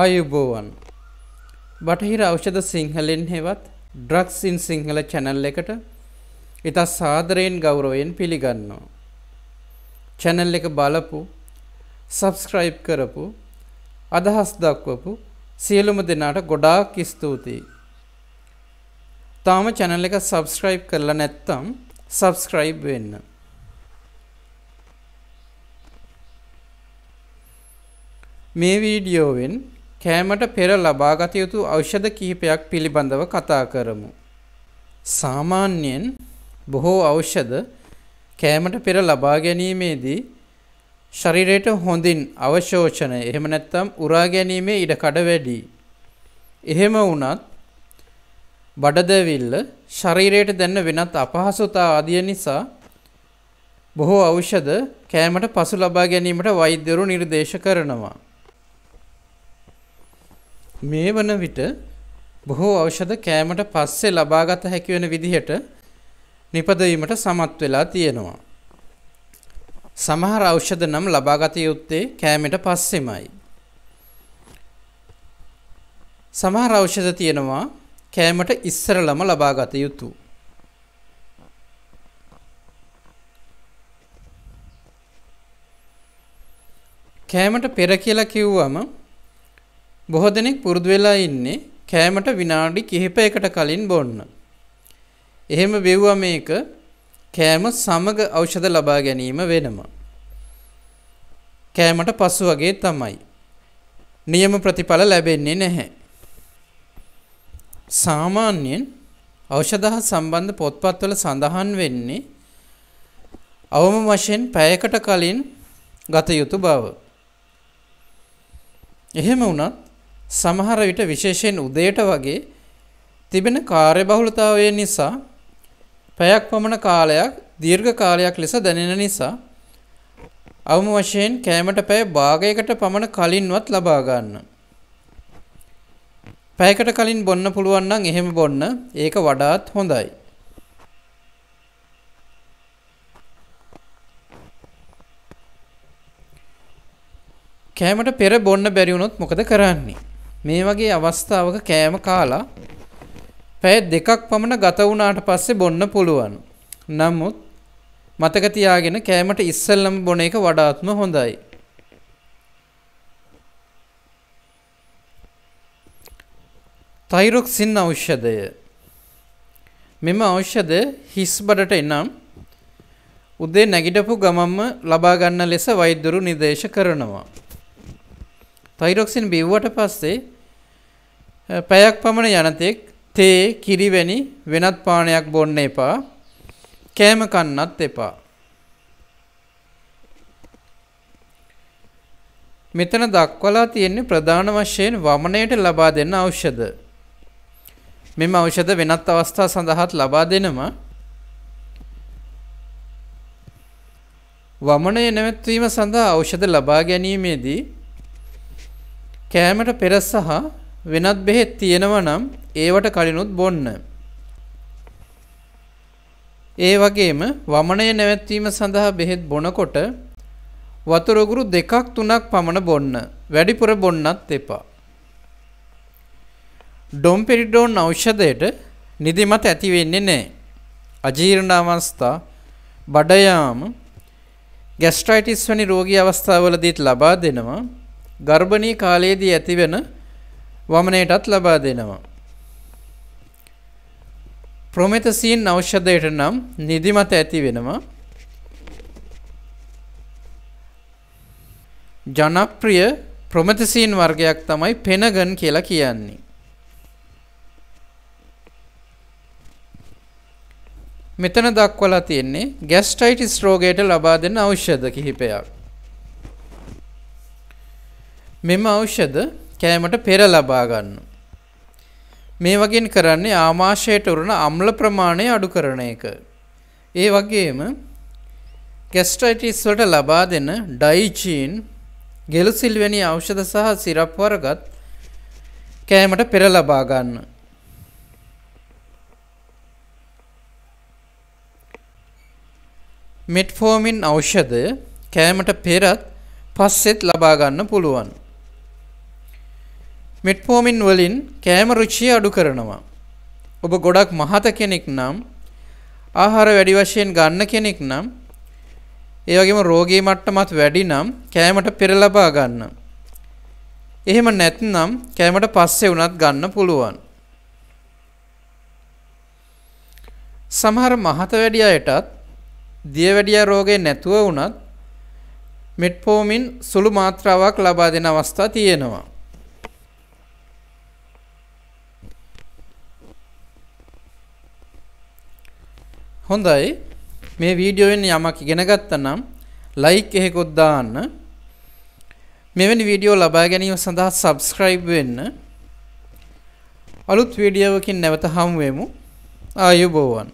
ආයුබෝවන් බටහිර ඖෂධ සිංහලෙන් හෙවත් ඩ්‍රක්ස්සින් සිංහල චැනල් එකට ඉතා සාදරයෙන් ගෞරවයෙන් පිළිගන්නවා. චැනල් එක බලපු සබස්ක්‍රයිබ් කරපු අදහස් දක්වපු සියලුම දෙනාට ගොඩාක් ස්තුතියි. තාම චැනල් එක සබස්ක්‍රයිබ් කරලා නැත්තම් සබස්ක්‍රයිබ් වෙන්න. මේ වීඩියෝවෙන් කෑමට පෙර ලබාගත යුතු ඖෂධ කිහිපයක් පිළිබඳව කතා කරමු. සාමාන්‍යයෙන් බොහෝ ඖෂධ කෑමට පෙර ලබා ගැනීමේදී ශරීරයට හොඳින් අවශෝෂණය එහෙම නැත්නම් උරා ගැනීමේ ඉඩකඩ වැඩි. එහෙම වුණත් බඩදැවිල්ල ශරීරයට දැනෙන වෙනත් අපහසුතා ආදිය නිසා බොහෝ ඖෂධ කෑමට පසු ලබා ගැනීමට වෛද්‍යවරු නිර්දේශ කරනවා. මේ වන විට බොහෝ ඖෂධ කෑමට පස්සේ ලබාගත හැකි වෙන විදිහට නිපදවීමට සමත් වෙලා තියෙනවා. සමහර ඖෂධ නම් ලබාගත යුත්තේ කෑමට පස්සෙමයි. සමහර ඖෂධ තියෙනවා කෑමට ඉස්සරලම ලබාගත යුතුය. කෑමට පෙර කියලා කිව්වම බොහෝ දෙනෙක් පුරුදු වෙලා ඉන්නේ කෑමට විනාඩි කිහිපයකට කලින් බොන්න. එහෙම බෙව්වා මේක කෑම සමග ඖෂධ ලබා ගැනීම වෙනවා. කෑමට පසු වගේ තමයි. නියම ප්‍රතිඵල ලැබෙන්නේ නැහැ. සාමාන්‍යයෙන් ඖෂධ සම්බන්ධ පොත්පත්වල සඳහන් වෙන්නේ අවම වශයෙන් පැයකට කලින් ගත යුතු බව. එහෙම වුණත් සමහර විට විශේෂයෙන් උදේට වගේ තිබෙන කාර්යබහුලතාවය නිසා පැයක් පමණ කාලයක් දීර්ඝ කාලයක් ලෙස දැනෙන නිසා අවම වශයෙන් කෑමට පැය භාගයකට පමණ කලින්වත් ලබා ගන්න. පැයකට කලින් බොන්න පුළුවන් නම් එහෙම බොන්න. ඒක වඩාත් හොඳයි. කෑමට පෙර බොන්න බැරි වුණොත් මොකද කරන්නේ? මේ වගේ අවස්ථාවක කෑම කාලා පැය දෙකක් පමණ ගත වුණාට පස්සේ බොන්න පුළුවන්. නමුත් මතක තියාගෙන කෑමට ඉස්සෙල්ලම බොන එක වඩාත්ම හොඳයි. තයිරොක්සින් ඖෂධය මෙම ඖෂධ හිස් බඩට එනම් උදේ නැගිටපු ගමම්ම ලබා ගන්න ලෙස වෛද්‍යවරු නිර්දේශ කරනවා. තයිරොක්සින් බිව්වට පස්සේ පැයක් පමණ යනතෙක් තේ කිරිවැනි වෙනත් පානයක් බොන්න එපා. කෑම කන්නත් එපා. මෙතන දක්වලා තියෙන්නේ ප්‍රධාන වශයෙන් වමනයට ලබා දෙන ඖෂධ. මෙම ඖෂධ වෙනත් අවස්ථා සඳහාත් ලබා දෙනවා. වමනය නැවැත්වීම සඳහා ඖෂධ ලබා ගැනීමේදී කෑමට පෙර සහ වෙනත් බෙහෙත් තියෙනවා නම් ඒවට කලිනුත් බොන්න. ඒ වගේම වමනය නැවැත්වීම සඳහා බෙහෙත් බොනකොට වතුර උගුරු දෙකක් තුනක් පමණ බොන්න. වැඩිපුර බොන්නත් එපා. ඩොම්පෙරිඩෝන් ඖෂධයට නිදිමත ඇති වෙන්නේ නැහැ. අජීර්ණ අවස්ථා, බඩයාම, ગેස්ට්‍රයිටිස් වැනි රෝගී අවස්ථාවලදීත් ලබා දෙනවා. ගර්භණී කාලයේදී ඇතිවෙන වමනයටත් ලබා දෙනවා. ප්‍රොමෙතසීන් ඖෂධයට නම් නිදිමත ඇති වෙනවා. ජනප්‍රිය ප්‍රොමෙතසීන් වර්ගයක් තමයි පෙනගන් කියලා කියන්නේ. මෙතන දක්වලා තියෙන්නේ ගැස්ට්‍රයිටිස් රෝගයට ලබා දෙන ඖෂධ කිහිපයක්. මෙම ඖෂධ කෑමට පෙර ලබා ගන්න. මේ වගේන් කරන්නේ ආමාශයට උරන අම්ල ප්‍රමාණය අඩු කරන එක. ඒ වගේම ගැස්ට්‍රයිටිස් වලට ලබා දෙන ඩයිචීන් ගෙලුසිල් වැනි ඖෂධ සහ සිරප් වර්ගත් කෑමට පෙර ලබා ගන්න. මෙට්ෆෝමින් ඖෂධය කෑමට පෙරත් පස්සෙත් ලබා ගන්න පුළුවන්. මෙට්ෆෝමින් වලින් කෑම රුචිය අඩු කරනවා. ඔබ ගොඩක් මහත කෙනෙක් නම් ආහාර වැඩි වශයෙන් ගන්න කෙනෙක් නම් ඒ වගේම රෝගී මට්ටමත් වැඩි නම් කෑමට පෙර ලබා ගන්න. එහෙම නැත්නම් කෑමට පස්සේ වුණත් ගන්න පුළුවන්. සමහර මහත වැඩි අයටත් දියවැඩියා රෝගේ නැතුව වුණත් මෙට්ෆෝමින් සුළු මාත්‍රාවක් ලබා දෙන අවස්ථා තියෙනවා. හොඳයි මේ වීඩියෝවෙන් යමක් ඉගෙන ගත්තනම් ලයික් එහෙකොත් දාන්න මෙවැනි වීඩියෝ ලබා ගැනීම සඳහා සබස්ක්‍රයිබ් වෙන්න අලුත් වීඩියෝවකින් නැවත හමු වෙමු ආයුබෝවන්